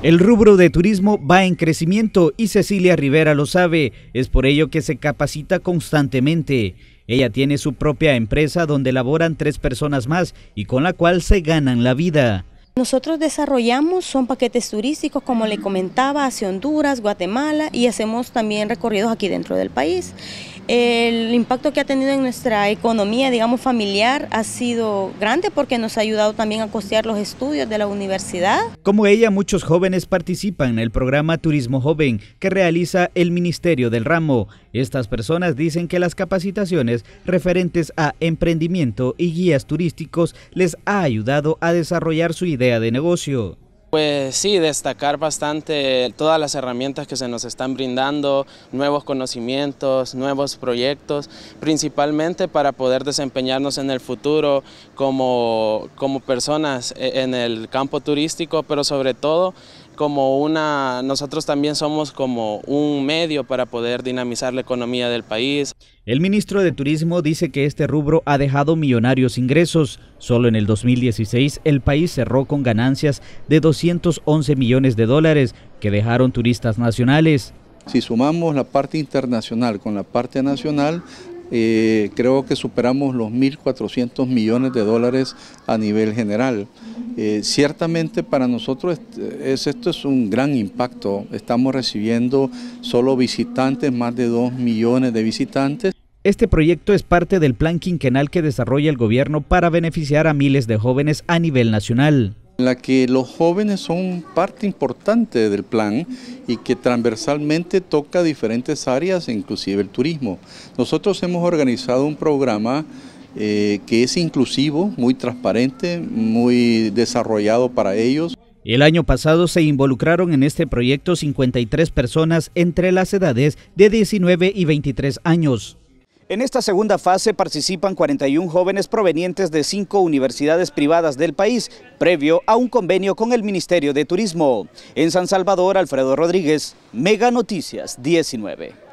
El rubro de turismo va en crecimiento y Cecilia Rivera lo sabe, es por ello que se capacita constantemente. Ella tiene su propia empresa donde laboran tres personas más y con la cual se ganan la vida. Nosotros desarrollamos, son paquetes turísticos, como le comentaba, hacia Honduras, Guatemala y hacemos también recorridos aquí dentro del país. El impacto que ha tenido en nuestra economía, digamos, familiar ha sido grande porque nos ha ayudado también a costear los estudios de la universidad. Como ella, muchos jóvenes participan en el programa Turismo Joven que realiza el Ministerio del Ramo. Estas personas dicen que las capacitaciones referentes a emprendimiento y guías turísticos les ha ayudado a desarrollar su idea de negocio. Pues sí, destacar bastante todas las herramientas que se nos están brindando, nuevos conocimientos, nuevos proyectos, principalmente para poder desempeñarnos en el futuro como, como personas e, en el campo turístico, pero sobre todo como una, nosotros también somos como un medio para poder dinamizar la economía del país. El ministro de Turismo dice que este rubro ha dejado millonarios ingresos. Solo en el 2016 el país cerró con ganancias de 211 millones de dólares que dejaron turistas nacionales. Si sumamos la parte internacional con la parte nacional, eh, creo que superamos los 1.400 millones de dólares a nivel general. Eh, ciertamente para nosotros esto es un gran impacto. Estamos recibiendo solo visitantes, más de 2 millones de visitantes. Este proyecto es parte del plan quinquenal que desarrolla el gobierno para beneficiar a miles de jóvenes a nivel nacional en la que los jóvenes son parte importante del plan y que transversalmente toca diferentes áreas, inclusive el turismo. Nosotros hemos organizado un programa eh, que es inclusivo, muy transparente, muy desarrollado para ellos. El año pasado se involucraron en este proyecto 53 personas entre las edades de 19 y 23 años. En esta segunda fase participan 41 jóvenes provenientes de cinco universidades privadas del país, previo a un convenio con el Ministerio de Turismo. En San Salvador, Alfredo Rodríguez, Mega Noticias 19.